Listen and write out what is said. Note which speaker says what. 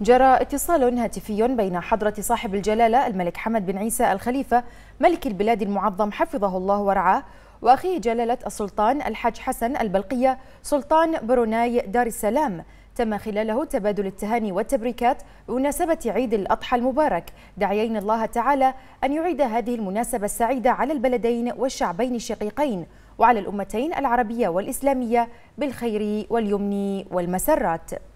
Speaker 1: جرى اتصال هاتفي بين حضرة صاحب الجلالة الملك حمد بن عيسى الخليفة ملك البلاد المعظم حفظه الله ورعاه وأخيه جلالة السلطان الحاج حسن البلقية سلطان بروناي دار السلام تم خلاله تبادل التهاني والتبريكات بمناسبة عيد الأضحى المبارك داعيين الله تعالى أن يعيد هذه المناسبة السعيدة على البلدين والشعبين الشقيقين وعلى الأمتين العربية والإسلامية بالخير واليمن والمسرات